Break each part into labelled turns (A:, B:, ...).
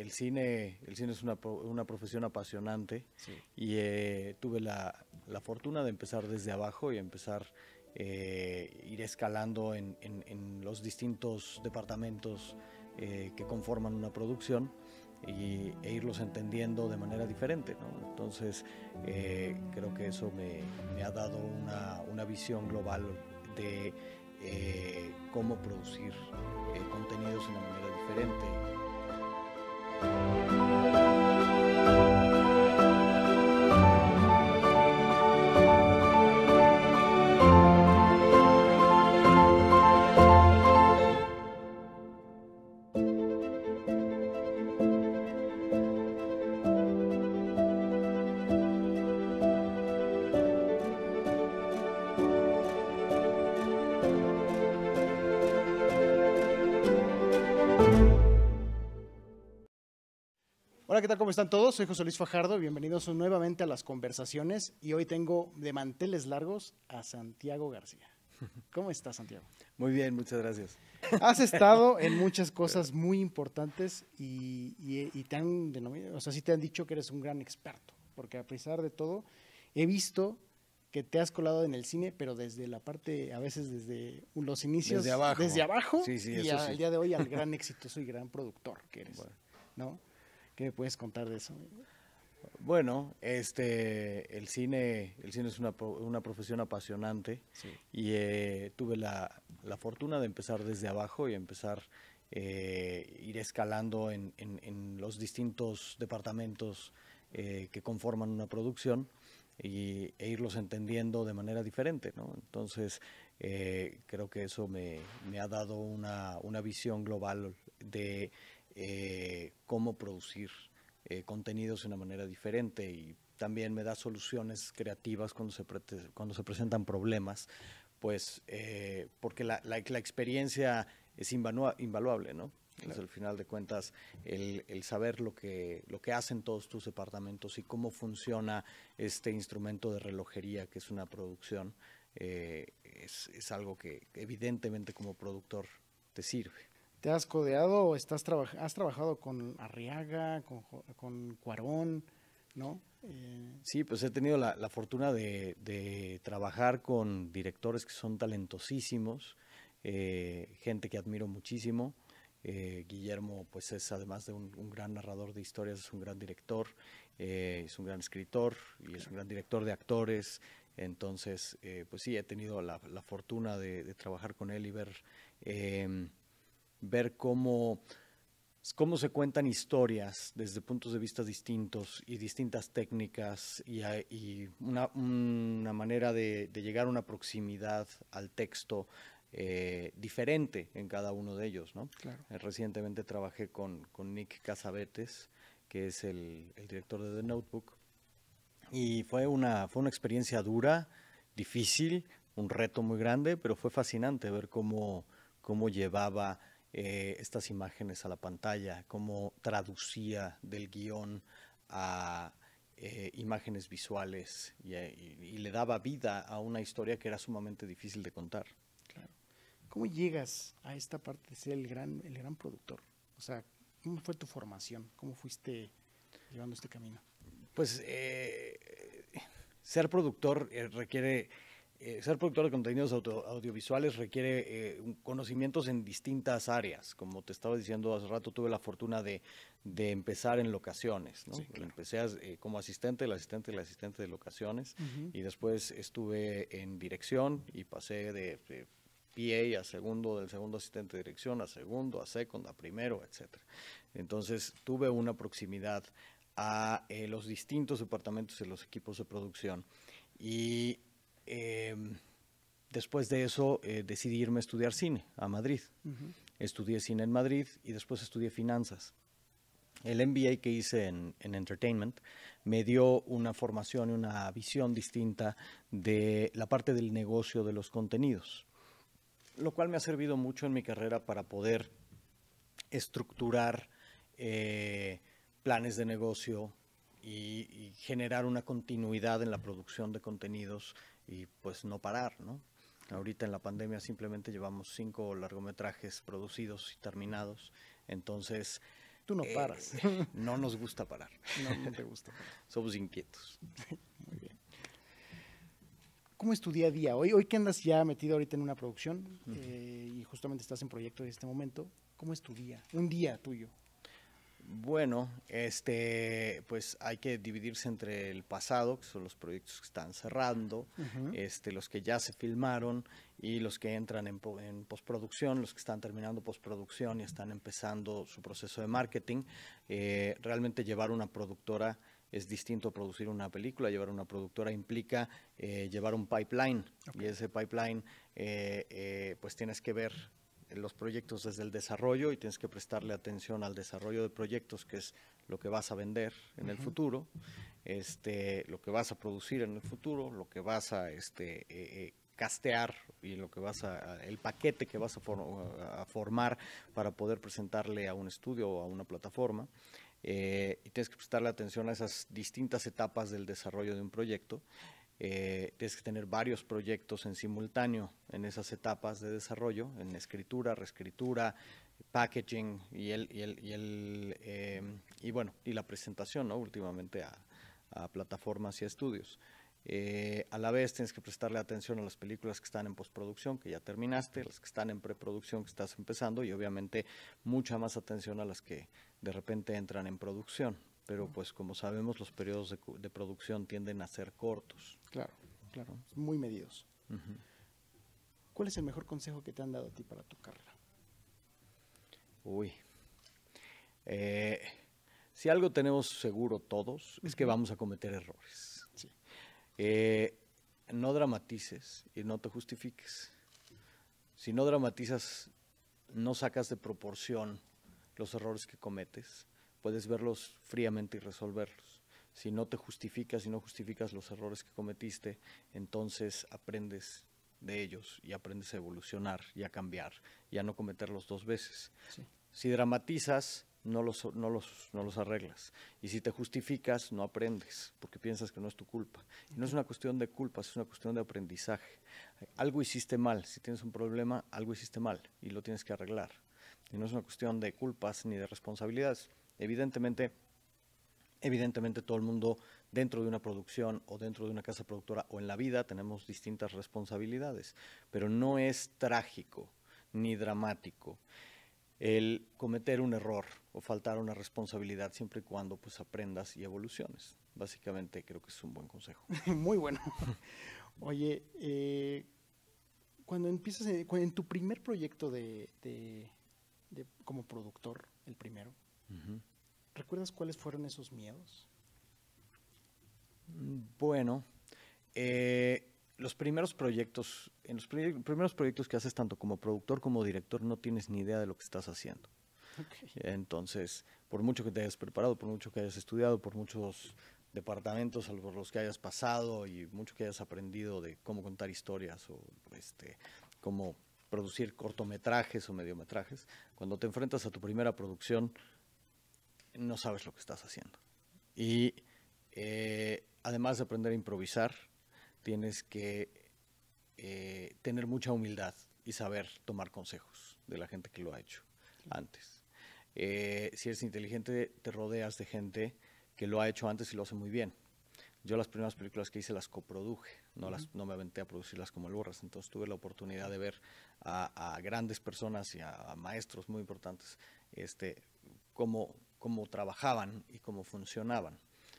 A: el cine, el cine es una, profesión apasionante y eh, tuve la, fortuna de empezar desde abajo y empezar a eh, ir escalando en, en, los distintos departamentos eh, que conforman una producción e irlos entendiendo de manera diferente. Entonces creo que eso me, ha dado una, una, visión global de cómo producir contenidos de una manera diferente. Música
B: Hola, ¿qué tal? ¿Cómo están todos? Soy José Luis Fajardo. Bienvenidos nuevamente a las conversaciones. Y hoy tengo de manteles largos a Santiago García. ¿Cómo estás, Santiago?
A: Muy bien, muchas
B: gracias. Has estado en muchas cosas muy importantes y, te, han o sea, sí te han dicho que eres un gran experto, porque a pesar de todo, he visto que te has colado en el cine, pero desde la parte, a veces desde los inicios, desde abajo, desde abajo y al día de hoy al gran exitoso y gran productor que eres.
A: ¿no? ¿Qué me puedes contar de eso? Bueno, este, el cine, el cine es una, profesión apasionante y eh, tuve la, fortuna de empezar desde abajo y empezar a eh, ir escalando en, los distintos departamentos eh, que conforman una producción e irlos entendiendo de manera diferente, Entonces creo que eso me, ha dado una visión global de eh, cómo producir eh, contenidos de una manera diferente y también me da soluciones creativas cuando se, cuando se presentan problemas, pues eh, porque la, experiencia es invaluable, ¿no? al final de cuentas, el, saber lo que, lo que hacen todos tus departamentos y cómo funciona este instrumento de relojería, que es una producción, eh, es algo que evidentemente como productor te sirve.
B: ¿Te has codeado o has trabajado con Arriaga, con, con Cuarón, no? Eh,
A: sí, pues he tenido la, fortuna de, trabajar con directores que son talentosísimos, eh, gente que admiro muchísimo. Eh, Guillermo, pues es además de un, gran narrador de historias, es un gran director, es un gran escritor y es un gran director de actores. Entonces, pues sí, he tenido la, fortuna de, de, trabajar con él y ver em, ver cómo, se cuentan historias desde puntos de vista distintos y distintas técnicas y, una, manera de, llegar a una proximidad al texto eh, diferente en cada uno de ellos. Eh, recientemente trabajé con, Nick Casabetes, que es el, director de The Notebook, y fue una, fue una experiencia dura, difícil, un reto muy grande, pero fue fascinante ver cómo, cómo llevaba eh, estas imágenes a la pantalla, cómo traducía del guión a eh, imágenes visuales eh, y, le daba vida a una historia que era sumamente difícil de contar.
B: Claro. ¿Cómo llegas a esta parte de ser el gran, el gran productor? O sea, ¿cómo fue tu formación? ¿Cómo fuiste llevando este camino? Pues
A: ser productor requiere eh, ser productor de contenidos audiovisuales requiere eh, conocimientos en distintas áreas. Como te estaba diciendo hace rato, tuve la fortuna de, empezar en locaciones. Empecé eh, como asistente, el asistente, el asistente de locaciones. Y después estuve en dirección y pasé de, pie PA a segundo, del segundo asistente de dirección a segundo, a second, a primero, etc. Entonces tuve una proximidad a los distintos departamentos y los equipos de producción. Y Em, después de eso eh, decidí irme a estudiar cine a Madrid. Estudié cine en Madrid y después estudié finanzas. El MBA que hice en, Entertainment me dio una formación y una visión distinta de la parte del negocio de los contenidos, lo cual me ha servido mucho en mi carrera para poder estructurar eh, planes de negocio y, y generar una continuidad en la producción de contenidos y pues no parar, ¿no? Ahorita en la pandemia simplemente llevamos cinco largometrajes producidos y terminados, entonces tú no eh, paras, no nos gusta parar. No, te gusta parar. Somos inquietos. Muy bien.
B: ¿Cómo es tu día a día? Hoy, hoy que andas ya metido ahorita en una producción eh, y justamente estás en proyecto en este momento, ¿cómo es tu día? Un día tuyo.
A: Bueno, este, pues hay que dividirse entre el pasado, que son los proyectos que están cerrando, este, los que ya se filmaron y los que entran en, en, postproducción, los que están terminando postproducción y están empezando su proceso de marketing. Eh, realmente llevar una productora es distinto a producir una película, llevar una productora implica eh, llevar un pipeline y ese pipeline eh, pues tienes que ver los proyectos desde el desarrollo y tienes que prestarle atención al desarrollo de proyectos, que es lo que vas a vender en el futuro, este, lo que vas a producir en el futuro, lo que vas a este, eh, eh, castear y lo que vas a, el paquete que vas a, formar para poder presentarle a un estudio o a una plataforma. Eh, y tienes que prestarle atención a esas distintas etapas del desarrollo de un proyecto. Eh, tienes que tener varios proyectos en simultáneo en esas etapas de desarrollo, en escritura, reescritura, packaging y em, y, bueno y la presentación, ¿no? Últimamente a, plataformas y estudios. Eh, a la vez tienes que prestarle atención a las películas que están en postproducción, que ya terminaste, las que están en preproducción, que estás empezando, y obviamente mucha más atención a las que de repente entran en producción, pero pues como sabemos los periodos de, producción tienden a ser cortos.
B: Claro, claro, muy medidos. ¿Cuál es el mejor consejo que te han dado a ti para tu carrera?
A: Uy, eh, si algo tenemos seguro todos es que vamos a cometer errores. Eh, no dramatices y no te justifiques. Si no dramatizas, no sacas de proporción los errores que cometes puedes verlos fríamente y resolverlos. Si no te justificas, y no justificas los errores que cometiste, entonces aprendes de ellos y aprendes a evolucionar y a cambiar y a no cometerlos dos veces. Si dramatizas, no los, no, los, arreglas. Y si te justificas, no aprendes, porque piensas que no es tu culpa. Y no es una cuestión de culpa, es una cuestión de aprendizaje. Algo hiciste mal, si tienes un problema, algo hiciste mal y lo tienes que arreglar. Y no es una cuestión de culpas ni de responsabilidades, Evidentemente, evidentemente todo el mundo dentro de una producción o dentro de una casa productora o en la vida tenemos distintas responsabilidades, pero no es trágico ni dramático el cometer un error o faltar una responsabilidad siempre y cuando pues aprendas y evoluciones. Básicamente creo que es un buen consejo.
B: Muy bueno. Oye, eh, cuando empiezas eh, en, tu primer proyecto de, como productor, el primero, ¿Recuerdas cuáles fueron esos miedos?
A: Mm, bueno, eh, los primeros proyectos, en los primeros proyectos que haces tanto como productor como director no tienes ni idea de lo que estás haciendo. Entonces, por mucho que te hayas preparado, por mucho que hayas estudiado, por muchos departamentos por los que hayas pasado y mucho que hayas aprendido de cómo contar historias o este, cómo producir cortometrajes o mediometrajes, cuando te enfrentas a tu primera producción, no sabes lo que estás haciendo. Y eh, además de aprender a improvisar, tienes que eh, tener mucha humildad y saber tomar consejos de la gente que lo ha hecho antes. Eh, si eres inteligente, te rodeas de gente que lo ha hecho antes y lo hace muy bien. Yo las primeras películas que hice las coproduje, no, las, no me aventé a producirlas como el Borras, entonces tuve la oportunidad de ver a, grandes personas y a, maestros muy importantes este, cómo cómo trabajaban y cómo funcionaban.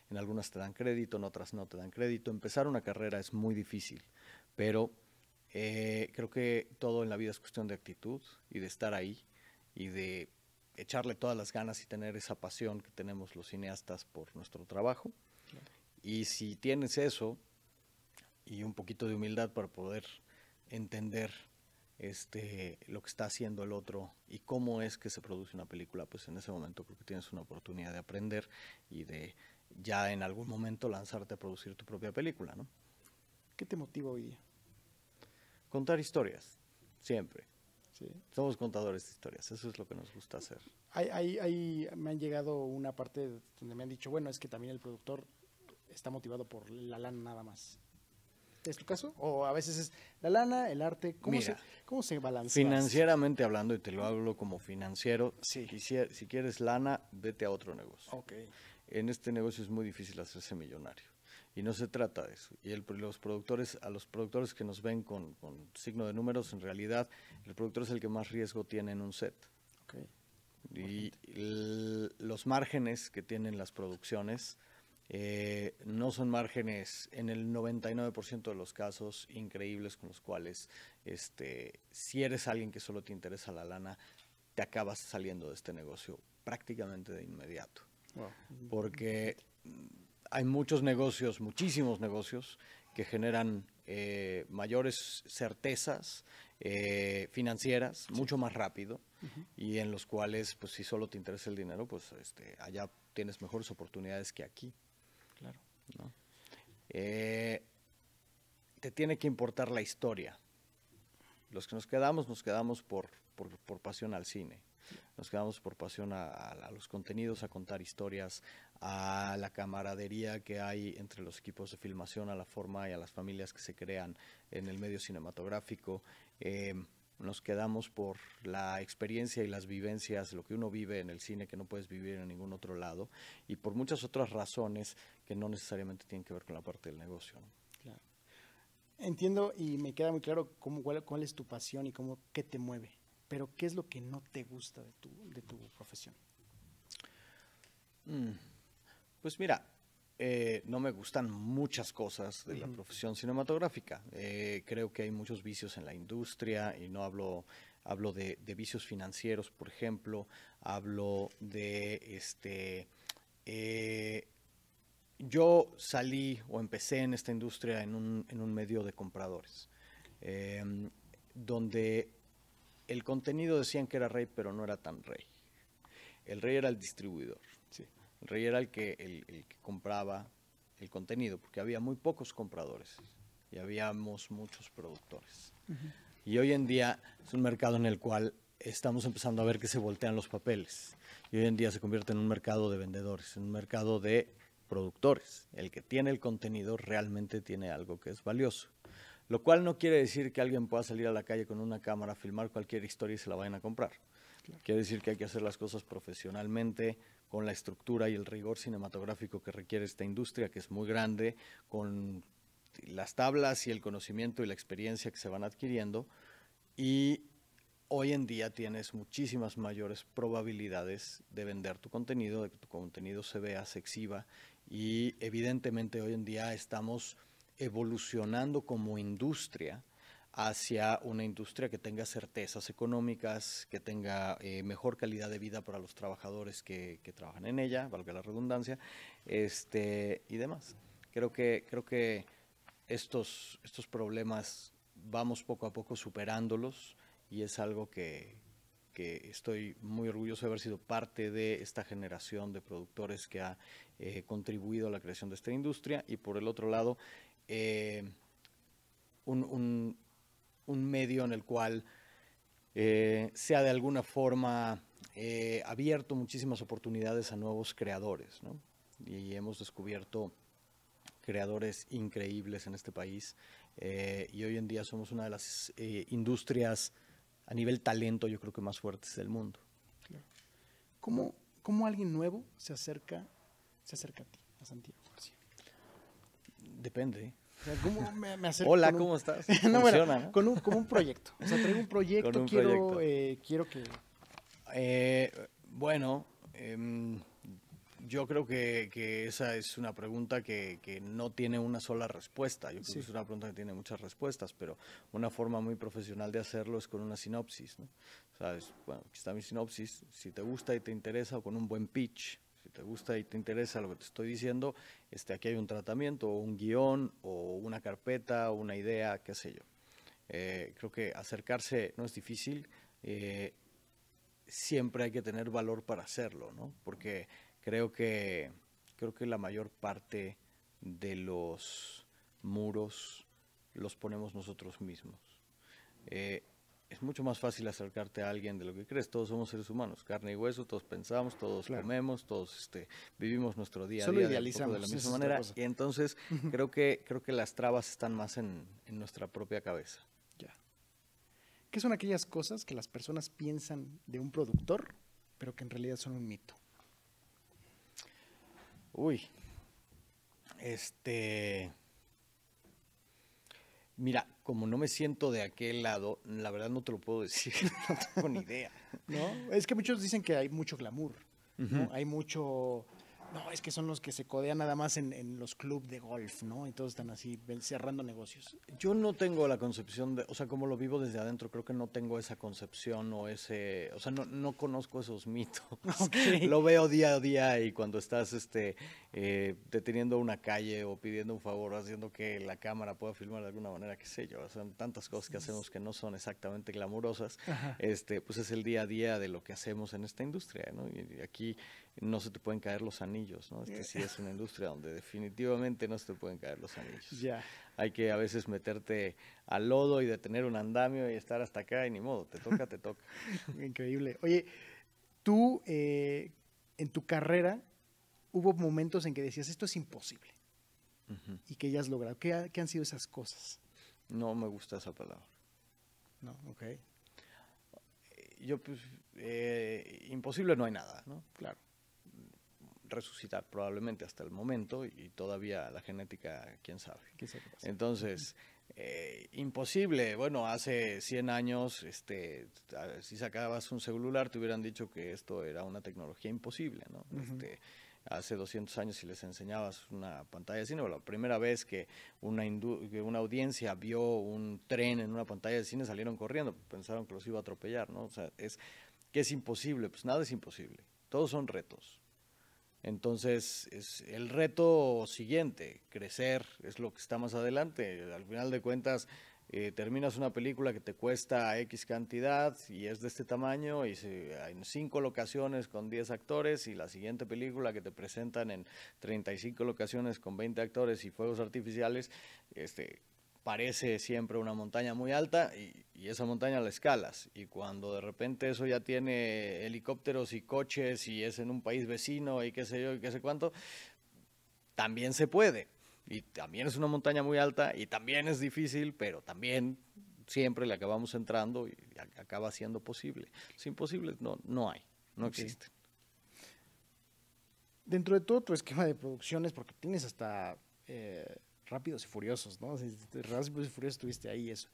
A: En algunas te dan crédito, en otras no te dan crédito. Empezar una carrera es muy difícil, pero eh, creo que todo en la vida es cuestión de actitud y de estar ahí y de echarle todas las ganas y tener esa pasión que tenemos los cineastas por nuestro trabajo. Y si tienes eso y un poquito de humildad para poder entender este, lo que está haciendo el otro y cómo es que se produce una película, pues en ese momento creo que tienes una oportunidad de aprender y de ya en algún momento lanzarte a producir tu propia película, ¿no?
B: ¿Qué te motiva hoy día?
A: Contar historias, siempre. Somos contadores de historias, eso es lo que nos gusta hacer.
B: Hay, me han llegado una parte donde me han dicho, bueno, es que también el productor está motivado por la lana nada más. ¿Es tu caso? ¿O a veces es la lana, el arte? ¿Cómo, se, cómo balancea? Financieramente
A: hablando, y te lo hablo como financiero, si, quieres lana, vete a otro negocio. Okay. En este negocio es muy difícil hacerse millonario. Y no se trata de eso. Y los productores, a los productores que nos ven con, signo de números, en realidad, el productor es el que más riesgo tiene en un set. Okay. Y los márgenes que tienen las producciones eh, no son márgenes en el 99% de los casos increíbles con los cuales este, si eres alguien que solo te interesa la lana, te acabas saliendo de este negocio prácticamente de inmediato. Porque hay muchos negocios, muchísimos negocios que generan eh, mayores certezas eh, financieras mucho más rápido y en los cuales, pues si solo te interesa el dinero, pues este, allá tienes mejores oportunidades que aquí. Eh, te tiene que importar la historia. Los que nos quedamos, nos quedamos por, por, pasión al cine. Nos quedamos por pasión a, los contenidos, a contar historias, a la camaradería que hay entre los equipos de filmación, a la forma y a las familias que se crean en el medio cinematográfico. Eh, nos quedamos por la experiencia y las vivencias, lo que uno vive en el cine que no puedes vivir en ningún otro lado, y por muchas otras razones que no necesariamente tienen que ver con la parte del negocio.
B: Entiendo y me queda muy claro cuál, es tu pasión y cómo, qué te mueve, pero ¿qué es lo que no te gusta de tu, profesión?
A: Mm. Pues mira, eh, no me gustan muchas cosas de la profesión cinematográfica. Eh, creo que hay muchos vicios en la industria y no hablo, hablo de, vicios financieros, por ejemplo, hablo de este, eh, yo salí o empecé en esta industria en un, medio de compradores, em, donde el contenido decían que era rey, pero no era tan rey. El rey era el distribuidor. El rey era el que, compraba el contenido, porque había muy pocos compradores y habíamos muchos productores. Y hoy en día es un mercado en el cual estamos empezando a ver que se voltean los papeles. Y hoy en día se convierte en un mercado de vendedores, en un mercado de productores. El que tiene el contenido realmente tiene algo que es valioso. Lo cual no quiere decir que alguien pueda salir a la calle con una cámara, filmar cualquier historia y se la vayan a comprar. Quiere decir que hay que hacer las cosas profesionalmente, con la estructura y el rigor cinematográfico que requiere esta industria, que es muy grande, con las tablas y el conocimiento y la experiencia que se van adquiriendo. Y hoy en día tienes muchísimas mayores probabilidades de vender tu contenido, de que tu contenido se vea, sexiva y evidentemente hoy en día estamos evolucionando como industria hacia una industria que tenga certezas económicas, que tenga eh, mejor calidad de vida para los trabajadores que, trabajan en ella, valga la redundancia, este, y demás. Creo que, creo que estos, estos problemas vamos poco a poco superándolos y es algo que, que estoy muy orgulloso de haber sido parte de esta generación de productores que ha eh, contribuido a la creación de esta industria y por el otro lado eh, un, medio en el cual eh, sea de alguna forma abierto muchísimas oportunidades a nuevos creadores. Y hemos descubierto creadores increíbles en este país y hoy en día somos una de las industrias a nivel talento yo creo que más fuertes del mundo.
B: ¿Cómo, ¿Cómo alguien nuevo se acerca se acerca a ti, Santiago Depende. ¿eh? Hola, ¿cómo estás? no, Con un, proyecto. O sea, traigo un proyecto,
A: eh, quiero, que... Eh, bueno, em, yo creo que, esa es una pregunta que, no tiene una sola respuesta. Yo creo que es una pregunta que tiene muchas respuestas, pero una forma muy profesional de hacerlo es con una sinopsis. bueno, aquí está mi sinopsis. Si te gusta y te interesa, o con un buen pitch, te gusta y te interesa lo que te estoy diciendo, este, aquí hay un tratamiento, o un guión, o una carpeta, o una idea, qué sé yo. Eh, creo que acercarse no es difícil, eh, siempre hay que tener valor para hacerlo, ¿no? Porque creo que, creo que la mayor parte de los muros los ponemos nosotros mismos. Eh, es mucho más fácil acercarte a alguien de lo que crees. Todos somos seres humanos, carne y hueso, todos pensamos, todos comemos, todos este, vivimos nuestro día a día de la misma manera. Y entonces creo que, creo que las trabas están más en, en nuestra propia cabeza.
B: Ya. ¿Qué son aquellas cosas que las personas piensan de un productor, pero que en realidad son un mito?
A: Uy. Este. Mira, como no me siento de aquel lado, la verdad no te lo puedo decir, no
B: tengo ni idea. ¿No? Es que muchos dicen que hay mucho glamour, Hay mucho no, es que son los que se codean nada más en, en los clubes de golf, ¿no? Y todos están así cerrando negocios.
A: Yo no tengo la concepción de, o sea, como lo vivo desde adentro, creo que no tengo esa concepción o ese, o sea, no, conozco esos mitos. Lo veo día a día y cuando estás este, eh, deteniendo una calle o pidiendo un favor, haciendo que la cámara pueda filmar de alguna manera, qué sé yo, o sea, tantas cosas que hacemos que no son exactamente glamurosas, este, pues es el día a día de lo que hacemos en esta industria, ¿no? Y aquí no se te pueden caer los anillos, ¿no? que sí es una industria donde definitivamente no se te pueden caer los anillos. Ya. Hay que a veces meterte al lodo y detener un andamio y estar hasta acá y ni modo, te toca, te toca.
B: Increíble. Oye, tú eh, en tu carrera hubo momentos en que decías esto es imposible y que ya has logrado. ¿Qué, ¿Qué han sido esas cosas?
A: No me gusta esa palabra. No, ok. Eh, yo, pues, eh, imposible no hay nada, ¿no? Claro resucitar probablemente hasta el momento y todavía la genética, quién sabe. Entonces, eh, imposible. Bueno, hace 100 años, este, si sacabas un celular, te hubieran dicho que esto era una tecnología imposible, ¿no? Este, hace 200 años si les enseñabas una pantalla de cine, la primera vez que una, audiencia vio un tren en una pantalla de cine salieron corriendo, pensaron que los iba a atropellar, ¿no? es que es imposible, pues nada es imposible, todos son retos. Entonces, es el reto siguiente, crecer, es lo que está más adelante. Al final de cuentas, eh, terminas una película que te cuesta X cantidad y es de este tamaño y se, en cinco locaciones con 10 actores y la siguiente película que te presentan en 35 locaciones con 20 actores y fuegos artificiales, este, parece siempre una montaña muy alta y y esa montaña la escalas. Y cuando de repente eso ya tiene helicópteros y coches y es en un país vecino y qué sé yo y qué sé cuánto, también se puede. Y también es una montaña muy alta y también es difícil, pero también siempre le acabamos entrando y acaba siendo posible.
B: Los imposibles no, no hay, no existe. existen. Dentro de todo tu esquema de producciones, porque tienes hasta eh, Rápidos y Furiosos, ¿no? Rápidos y Furiosos estuviste ahí eso.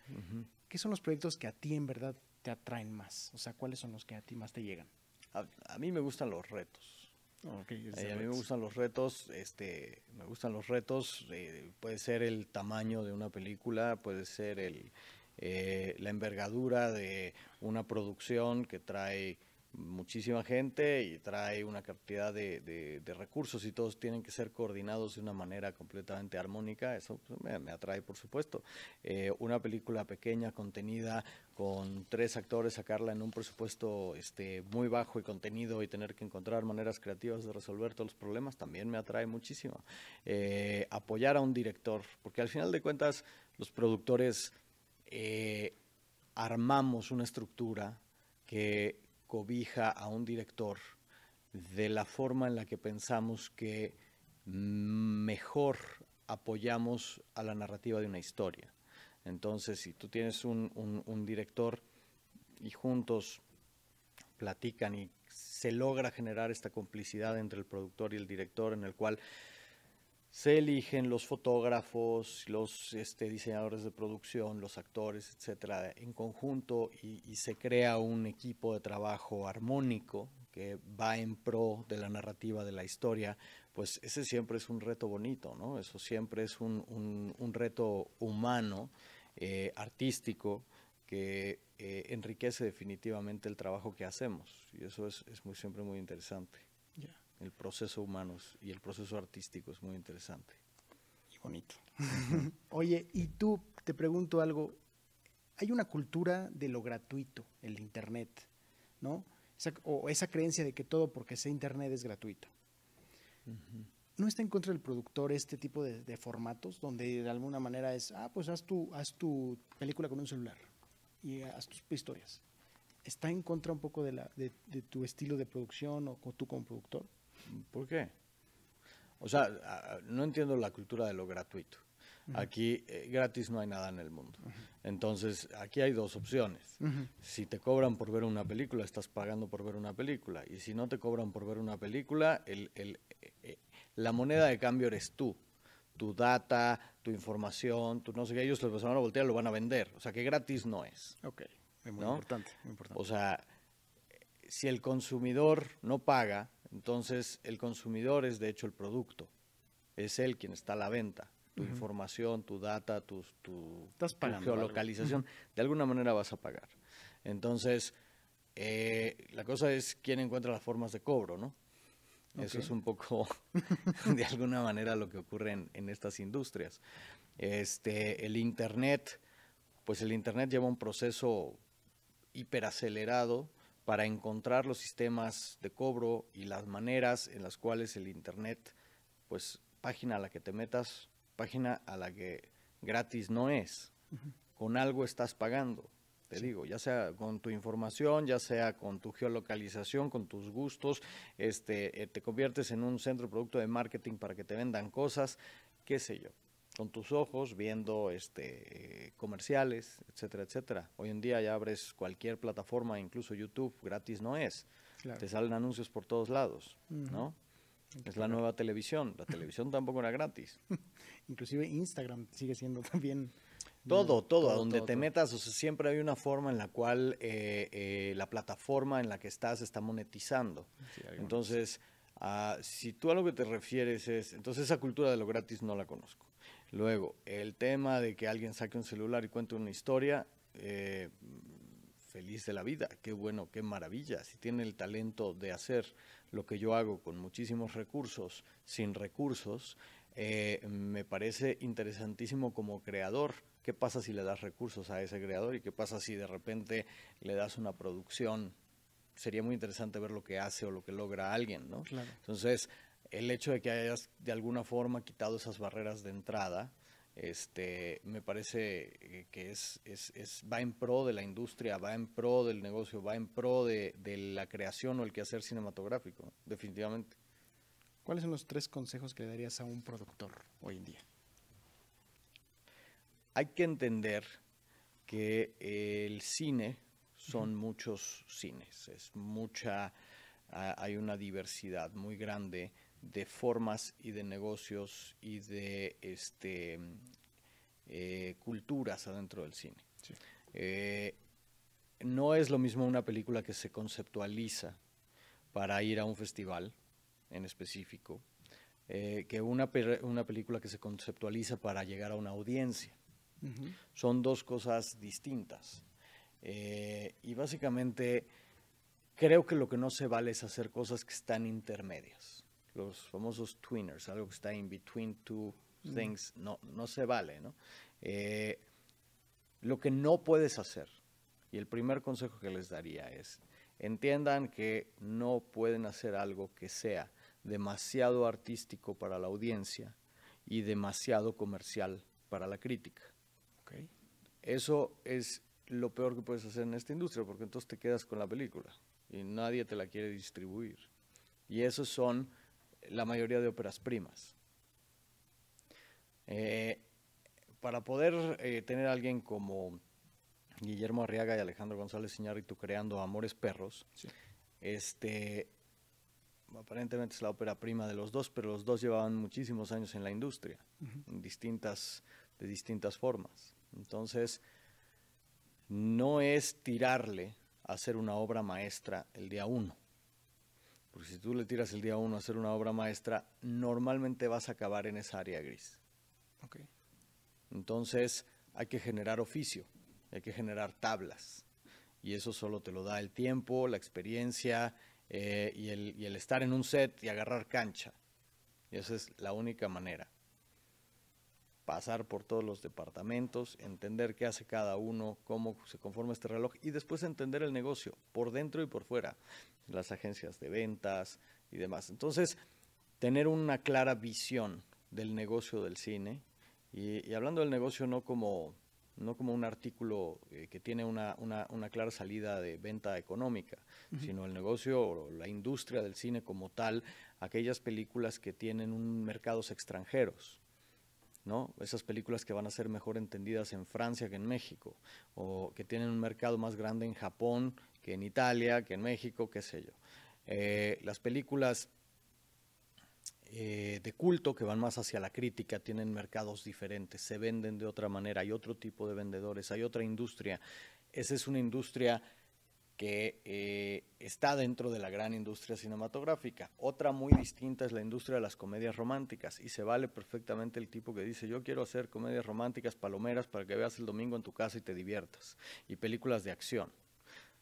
B: ¿Qué son los proyectos que a ti en verdad te atraen más? O sea, ¿cuáles son los que a ti más te llegan? A, mí me gustan los retos. Eh, a mí me gustan
A: los retos, este, me gustan los retos, eh, puede ser el tamaño de una película, puede ser el, eh, la envergadura de una producción que trae muchísima gente y trae una cantidad de, recursos y todos tienen que ser coordinados de una manera completamente armónica, eso pues, me, atrae por supuesto. Eh, una película pequeña, contenida, con tres actores, sacarla en un presupuesto este, muy bajo y contenido y tener que encontrar maneras creativas de resolver todos los problemas, también me atrae muchísimo. Eh, apoyar a un director, porque al final de cuentas los productores eh, armamos una estructura que cobija a un director de la forma en la que pensamos que mejor apoyamos a la narrativa de una historia. Entonces, si tú tienes un, director y juntos platican y se logra generar esta complicidad entre el productor y el director en el cual se eligen los fotógrafos, los este, diseñadores de producción, los actores, etcétera, en conjunto y, se crea un equipo de trabajo armónico que va en pro de la narrativa de la historia, pues ese siempre es un reto bonito, ¿no? Eso siempre es un, reto humano, eh, artístico, que eh, enriquece definitivamente el trabajo que hacemos. Y eso es, es muy, siempre muy interesante el proceso humano
B: y el proceso artístico es muy interesante y bonito. Oye, y tú, te pregunto algo, hay una cultura de lo gratuito, el Internet, ¿no? o esa creencia de que todo porque sea Internet es gratuito. ¿No está en contra del productor este tipo de, formatos donde de alguna manera es, ah, pues haz tu, haz tu película con un celular y eh, haz tus historias? ¿Está en contra un poco de, la, de, tu estilo de producción o tú como productor? ¿Por qué?
A: O sea, no entiendo la cultura de lo gratuito. Aquí eh, gratis no hay nada en el mundo. Entonces, aquí hay dos opciones. Si te cobran por ver una película, estás pagando por ver una película. Y si no te cobran por ver una película, eh, eh, la moneda de cambio eres tú. Tu data, tu información, tu no sé qué. Ellos lo van a voltear lo van a vender. O sea, que gratis no es. Ok, muy importante. O sea, si el consumidor no paga, entonces, el consumidor es de hecho el producto. Es él quien está a la venta. Tu información, tu data, tu, tu, geolocalización, de alguna manera vas a pagar. Entonces, eh, la cosa es quién encuentra las formas de cobro, ¿no? Eso es un poco, de alguna manera, lo que ocurre en, en, estas industrias. Este, el Internet, pues el Internet lleva un proceso hiperacelerado para encontrar los sistemas de cobro y las maneras en las cuales el Internet, pues página a la que te metas, página a la que gratis no es. Con algo estás pagando, te digo, ya sea con tu información, ya sea con tu geolocalización, con tus gustos, este, eh, te conviertes en un centro producto de marketing para que te vendan cosas, qué sé yo con tus ojos, viendo este, comerciales, etcétera, etcétera. Hoy en día ya abres cualquier plataforma, incluso YouTube, gratis no es. Te salen anuncios por todos lados, ¿no? Es la nueva televisión. La televisión tampoco era gratis.
B: Inclusive Instagram sigue siendo también... Todo, todo, a donde te metas,
A: o sea, siempre hay una forma en la cual eh, eh, la plataforma en la que estás está monetizando. Entonces, ah, si tú a lo que te refieres es, entonces esa cultura de lo gratis no la conozco. Luego, el tema de que alguien saque un celular y cuente una historia, eh, feliz de la vida, qué bueno, qué maravilla. Si tiene el talento de hacer lo que yo hago con muchísimos recursos, sin recursos, eh, me parece interesantísimo como creador. ¿Qué pasa si le das recursos a ese creador y qué pasa si de repente le das una producción sería muy interesante ver lo que hace o lo que logra alguien, ¿no? Claro. Entonces, el hecho de que hayas de alguna forma quitado esas barreras de entrada, este, me parece eh, que es, es, va en pro de la industria, va en pro del negocio, va en pro de, la creación o el quehacer cinematográfico, definitivamente.
B: ¿Cuáles son los tres consejos que le darías a un productor
A: hoy en día? Hay que entender que eh, el cine son muchos cines, es mucha, hay una diversidad muy grande de formas y de negocios y de este, eh, culturas adentro del cine. Eh, no es lo mismo una película que se conceptualiza para ir a un festival en específico eh, que una, película que se conceptualiza para llegar a una audiencia. Son dos cosas distintas. y básicamente creo que lo que no se vale es hacer cosas que están intermedias los famosos twinners, algo que está in between two mm. things, no, no se vale, ¿no? Eh, lo que no puedes hacer, y el primer consejo que les daría es, entiendan que no pueden hacer algo que sea demasiado artístico para la audiencia y demasiado comercial para la crítica. Eso es lo peor que puedes hacer en esta industria, porque entonces te quedas con la película y nadie te la quiere distribuir. Y esos son la mayoría de óperas primas. Eh, para poder eh, tener a alguien como Guillermo Arriaga y Alejandro González Iñárritu creando Amores Perros, este, aparentemente es la ópera prima de los dos, pero los dos llevaban muchísimos años en la industria, en distintas, de distintas formas. Entonces, no es tirarle a hacer una obra maestra el día uno. Porque si tú le tiras el día uno a hacer una obra maestra, normalmente vas a acabar en esa área gris. Entonces hay que generar oficio, hay que generar tablas. Y eso solo te lo da el tiempo, la experiencia eh, y, el, y el estar en un set y agarrar cancha. Y esa es la única manera pasar por todos los departamentos, entender qué hace cada uno, cómo se conforma este reloj y después entender el negocio por dentro y por fuera, las agencias de ventas y demás. Entonces, tener una clara visión del negocio del cine y, hablando del negocio no como, no como un artículo eh, que tiene una, una, clara salida de venta económica, sino el negocio o la industria del cine como tal, aquellas películas que tienen un mercados extranjeros esas películas que van a ser mejor entendidas en Francia que en México, o que tienen un mercado más grande en Japón que en Italia, que en México, qué sé yo. Eh, las películas eh, de culto que van más hacia la crítica, tienen mercados diferentes, se venden de otra manera, hay otro tipo de vendedores, hay otra industria. Esa es una industria que eh, está dentro de la gran industria cinematográfica. Otra muy distinta es la industria de las comedias románticas y se vale perfectamente el tipo que dice yo quiero hacer comedias románticas palomeras para que veas el domingo en tu casa y te diviertas y películas de acción.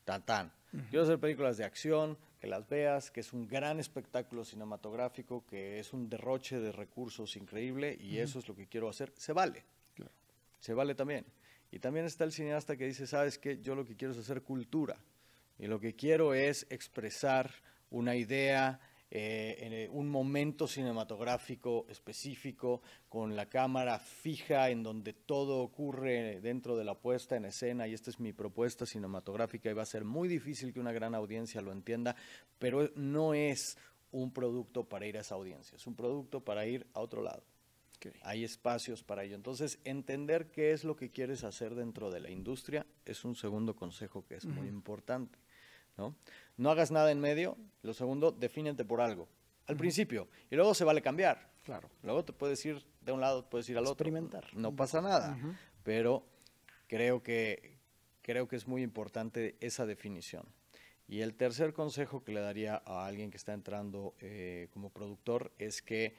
A: Tan, tan. Yo Quiero hacer películas de acción, que las veas, que es un gran espectáculo cinematográfico, que es un derroche de recursos increíble y eso es lo que quiero hacer. Se vale. Se vale también. Y también está el cineasta que dice, ¿sabes qué? Yo lo que quiero es hacer cultura y lo que quiero es expresar una idea, eh, en eh, un momento cinematográfico específico, con la cámara fija en donde todo ocurre dentro de la puesta en escena, y esta es mi propuesta cinematográfica, y va a ser muy difícil que una gran audiencia lo entienda, pero no es un producto para ir a esa audiencia, es un producto para ir a otro lado. Hay espacios para ello. Entonces, entender qué es lo que quieres hacer dentro de la industria es un segundo consejo que es muy importante. ¿no? No hagas nada en medio. Lo segundo, defínete por algo. Al principio. Y luego se vale cambiar. Claro. Luego te puedes ir de un lado, puedes ir al otro. No pasa nada. Pero creo que, creo que es muy importante esa definición. Y el tercer consejo que le daría a alguien que está entrando eh, como productor es que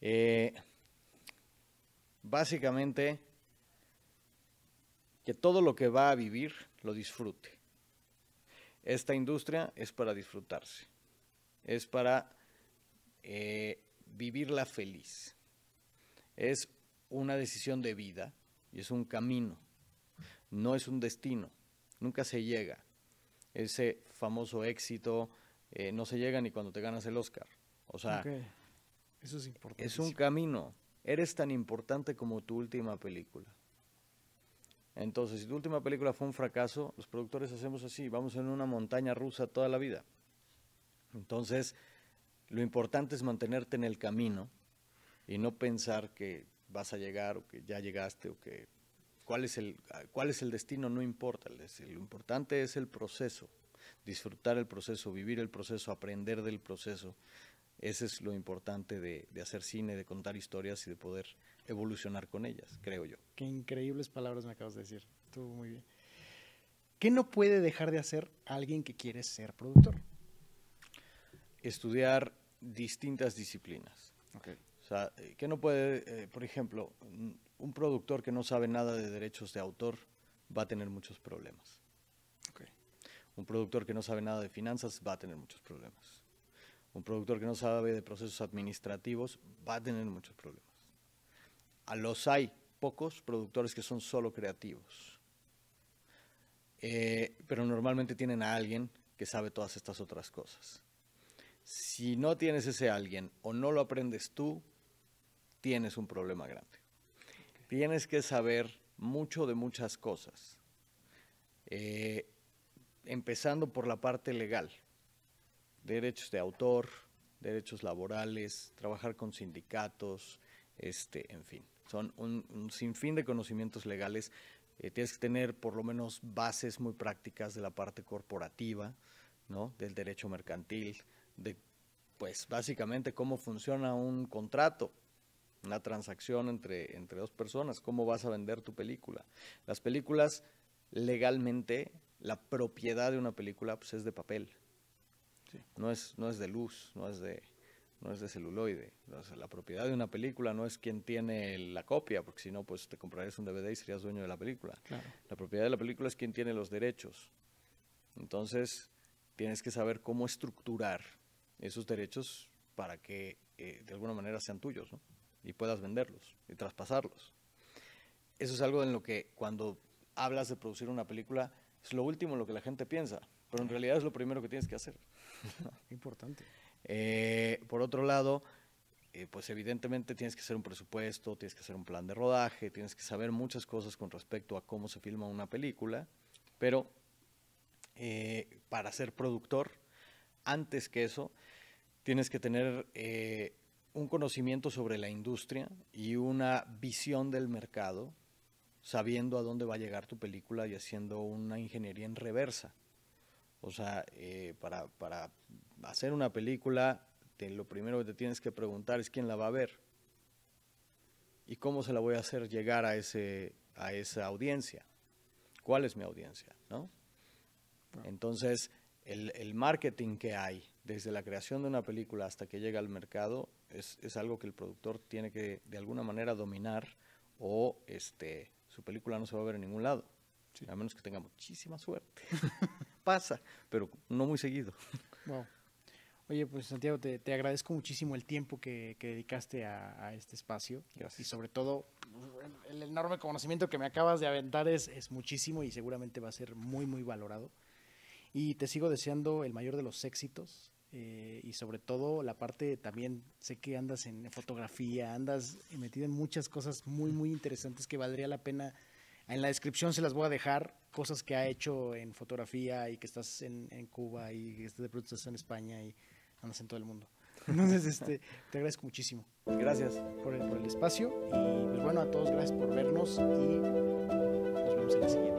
A: eh, básicamente que todo lo que va a vivir lo disfrute. Esta industria es para disfrutarse, es para eh, vivirla feliz. Es una decisión de vida y es un camino, no es un destino, nunca se llega. Ese famoso éxito eh, no se llega ni cuando te ganas el Oscar. O sea,
B: es un
A: camino. Eres tan importante como tu última película. Entonces, si tu última película fue un fracaso, los productores hacemos así, vamos en una montaña rusa toda la vida. Entonces, lo importante es mantenerte en el camino y no pensar que vas a llegar o que ya llegaste o que cuál es el, cuál es el destino, no importa. Lo importante es el proceso, disfrutar el proceso, vivir el proceso, aprender del proceso. Ese es lo importante de, de hacer cine, de contar historias y de poder evolucionar con ellas, creo yo. Qué
B: increíbles palabras me acabas de decir. Estuvo muy bien. ¿Qué no puede dejar de hacer alguien que quiere ser productor? Estudiar distintas
A: disciplinas. O sea, eh, ¿qué no puede, eh, por ejemplo, un productor que no sabe nada de derechos de autor va a tener muchos problemas. Un productor que no sabe nada de finanzas va a tener muchos problemas. Un productor que no sabe de procesos administrativos va a tener muchos problemas a los hay pocos productores que son solo creativos. Eh, pero normalmente tienen a alguien que sabe todas estas otras cosas. Si no tienes ese alguien o no lo aprendes tú, tienes un problema grande. Tienes que saber mucho de muchas cosas. Eh, empezando por la parte legal, derechos de autor, derechos laborales, trabajar con sindicatos, este, en fin. Son un, un sinfín de conocimientos legales. Eh, tienes que tener por lo menos bases muy prácticas de la parte corporativa, ¿no? Del derecho mercantil, de pues básicamente cómo funciona un contrato, una transacción entre, entre dos personas, cómo vas a vender tu película. Las películas legalmente, la propiedad de una película pues, es de papel, no, es, no es de luz, no es de, no es de celuloide. la propiedad de una película no es quien tiene la copia, porque si no, pues te comprarías un DVD y serías dueño de la película. La propiedad de la película es quien tiene los derechos. Entonces, tienes que saber cómo estructurar esos derechos para que eh, de alguna manera sean tuyos y puedas venderlos y traspasarlos. Eso es algo en lo que cuando hablas de producir una película es lo último en lo que la gente piensa, pero en realidad es lo primero que tienes que hacer.
B: Importante.
A: Eh, por otro lado, eh, pues evidentemente tienes que hacer un presupuesto, tienes que hacer un plan de rodaje, tienes que saber muchas cosas con respecto a cómo se filma una película, pero eh, para ser productor, antes que eso, tienes que tener un conocimiento sobre la industria y una visión del mercado, sabiendo a dónde va a llegar tu película y haciendo una ingeniería en reversa. O sea, para hacer una película, lo primero que te tienes que preguntar es quién la va a ver y cómo se la voy a hacer llegar a, ese, a esa audiencia. ¿Cuál es mi audiencia? ¿no? Entonces, el, marketing que hay desde la creación de una película hasta que llega al mercado es, es algo que el productor tiene que de alguna manera dominar o este, su película no se va a ver en ningún lado. A menos que tenga muchísima suerte. Pasa, pero no muy seguido.
B: Oye, pues Santiago, te, te agradezco muchísimo el tiempo que, que dedicaste a, a, este espacio Gracias. y sobre todo el, enorme conocimiento que me acabas de aventar es, es muchísimo y seguramente va a ser muy, muy valorado. Y te sigo deseando el mayor de los éxitos eh, y sobre todo la parte también, sé que andas en fotografía, andas metido en muchas cosas muy, muy interesantes que valdría la pena. En la descripción se las voy a dejar, cosas que ha hecho en fotografía y que estás en, en Cuba y que de pronto estás en España y en todo el mundo.
A: Entonces, este,
B: te agradezco muchísimo. Gracias por el, por el espacio y pues bueno, a todos gracias por vernos y nos vemos en la siguiente.